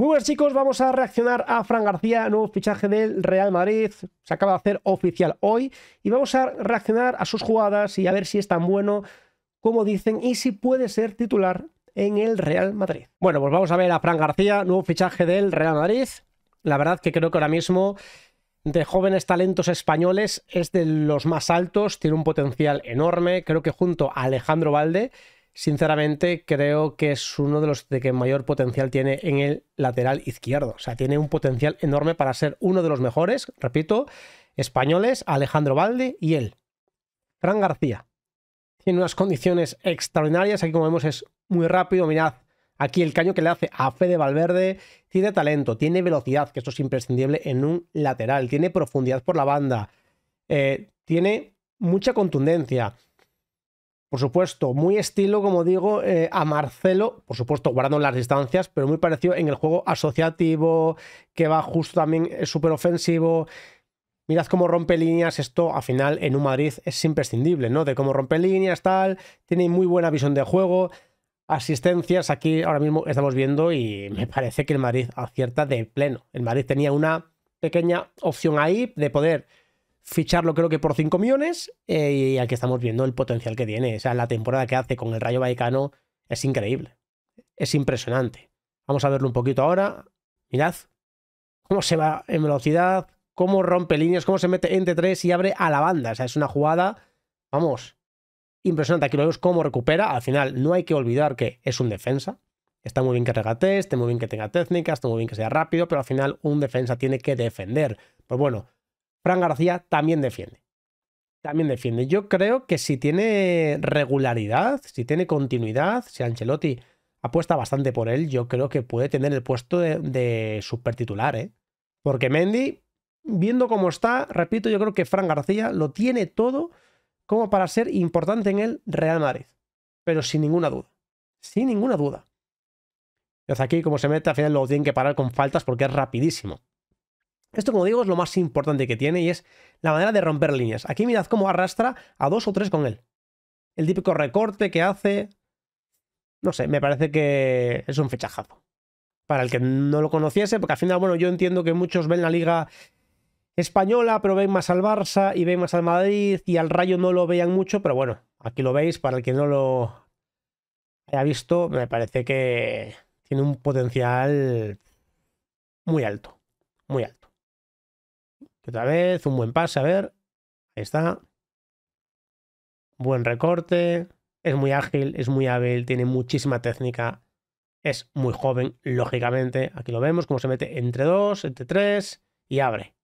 Muy chicos, vamos a reaccionar a Fran García, nuevo fichaje del Real Madrid, se acaba de hacer oficial hoy y vamos a reaccionar a sus jugadas y a ver si es tan bueno como dicen y si puede ser titular en el Real Madrid. Bueno, pues vamos a ver a Fran García, nuevo fichaje del Real Madrid. La verdad que creo que ahora mismo de jóvenes talentos españoles es de los más altos, tiene un potencial enorme, creo que junto a Alejandro Valde sinceramente creo que es uno de los de que mayor potencial tiene en el lateral izquierdo. O sea, tiene un potencial enorme para ser uno de los mejores, repito, españoles, Alejandro Valde y él. Fran García. Tiene unas condiciones extraordinarias. Aquí, como vemos, es muy rápido. Mirad aquí el caño que le hace a Fede Valverde. Tiene talento, tiene velocidad, que esto es imprescindible en un lateral. Tiene profundidad por la banda. Eh, tiene mucha contundencia por supuesto, muy estilo, como digo, eh, a Marcelo, por supuesto, guardando las distancias, pero muy parecido en el juego asociativo, que va justo también súper ofensivo. Mirad cómo rompe líneas, esto al final en un Madrid es imprescindible, ¿no? De cómo rompe líneas, tal, tiene muy buena visión de juego, asistencias, aquí ahora mismo estamos viendo y me parece que el Madrid acierta de pleno. El Madrid tenía una pequeña opción ahí de poder ficharlo creo que por 5 millones eh, y aquí estamos viendo el potencial que tiene. O sea, la temporada que hace con el Rayo Vallecano es increíble. Es impresionante. Vamos a verlo un poquito ahora. Mirad cómo se va en velocidad, cómo rompe líneas, cómo se mete entre tres y abre a la banda. O sea, es una jugada, vamos, impresionante. Aquí lo vemos cómo recupera. Al final, no hay que olvidar que es un defensa. Está muy bien que regate, está muy bien que tenga técnicas, está muy bien que sea rápido, pero al final un defensa tiene que defender. Pues bueno, Fran García también defiende. También defiende. Yo creo que si tiene regularidad, si tiene continuidad, si Ancelotti apuesta bastante por él, yo creo que puede tener el puesto de, supertitular, ¿eh? Porque Mendy, viendo cómo está, repito, yo creo que Fran García lo tiene todo como para ser importante en el Real Madrid. Pero sin ninguna duda. Sin ninguna duda. Desde aquí, como se mete, al final lo tienen que parar con faltas porque es rapidísimo. Esto, como digo, es lo más importante que tiene y es la manera de romper líneas. Aquí mirad cómo arrastra a dos o tres con él. El típico recorte que hace... No sé, me parece que es un fechajazo. Para el que no lo conociese, porque al final, bueno, yo entiendo que muchos ven la liga española, pero ven más al Barça y ven más al Madrid y al Rayo no lo veían mucho, pero bueno, aquí lo veis, para el que no lo haya visto, me parece que tiene un potencial muy alto, muy alto otra vez, un buen pase, a ver. Ahí está. Buen recorte. Es muy ágil, es muy hábil, tiene muchísima técnica. Es muy joven, lógicamente. Aquí lo vemos, cómo se mete entre dos, entre tres y abre.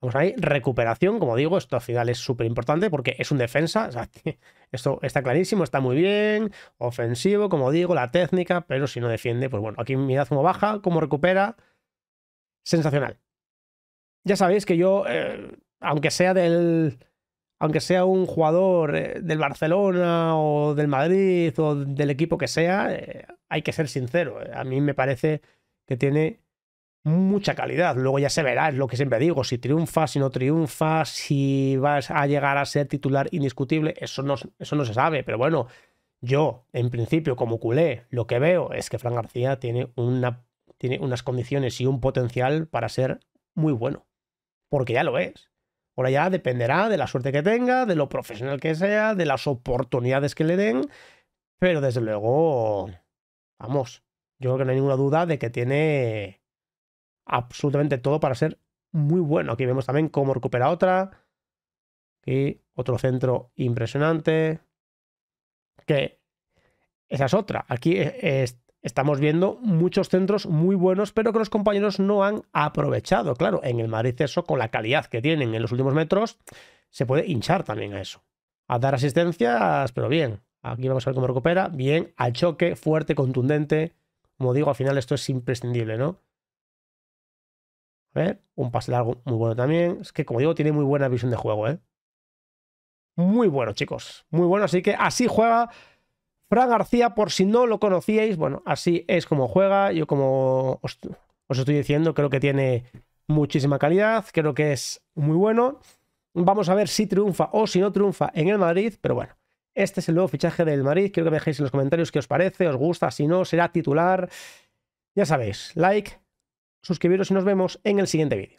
Vamos ahí, recuperación, como digo, esto al final es súper importante porque es un defensa, esto está clarísimo, está muy bien, ofensivo, como digo, la técnica, pero si no defiende, pues bueno, aquí mirad cómo baja, cómo recupera, sensacional. Ya sabéis que yo, eh, aunque sea del. Aunque sea un jugador eh, del Barcelona o del Madrid o del equipo que sea, eh, hay que ser sincero. A mí me parece que tiene mucha calidad. Luego ya se verá, es lo que siempre digo, si triunfa, si no triunfa, si vas a llegar a ser titular indiscutible, eso no, eso no se sabe. Pero bueno, yo, en principio, como culé, lo que veo es que Fran García tiene, una, tiene unas condiciones y un potencial para ser muy bueno porque ya lo es. Ahora ya dependerá de la suerte que tenga, de lo profesional que sea, de las oportunidades que le den, pero desde luego, vamos, yo creo que no hay ninguna duda de que tiene absolutamente todo para ser muy bueno. Aquí vemos también cómo recupera otra. y otro centro impresionante. Que esa es otra. Aquí e-, es, estamos viendo muchos centros muy buenos, pero que los compañeros no han aprovechado. Claro, en el Madrid eso, con la calidad que tienen en los últimos metros, se puede hinchar también a eso. A dar asistencias, pero bien. Aquí vamos a ver cómo recupera. Bien, al choque, fuerte, contundente. Como digo, al final esto es imprescindible, ¿no? A ver, un pase largo muy bueno también. Es que, como digo, tiene muy buena visión de juego, ¿eh? Muy bueno, chicos. Muy bueno, así que así juega Fran García, por si no lo conocíais, bueno, así es como juega. Yo como os, estoy diciendo, creo que tiene muchísima calidad, creo que es muy bueno. Vamos a ver si triunfa o si no triunfa en el Madrid, pero bueno, este es el nuevo fichaje del Madrid. Quiero que me dejéis en los comentarios qué os parece, os gusta, si no, será titular. Ya sabéis, like, suscribiros y nos vemos en el siguiente vídeo.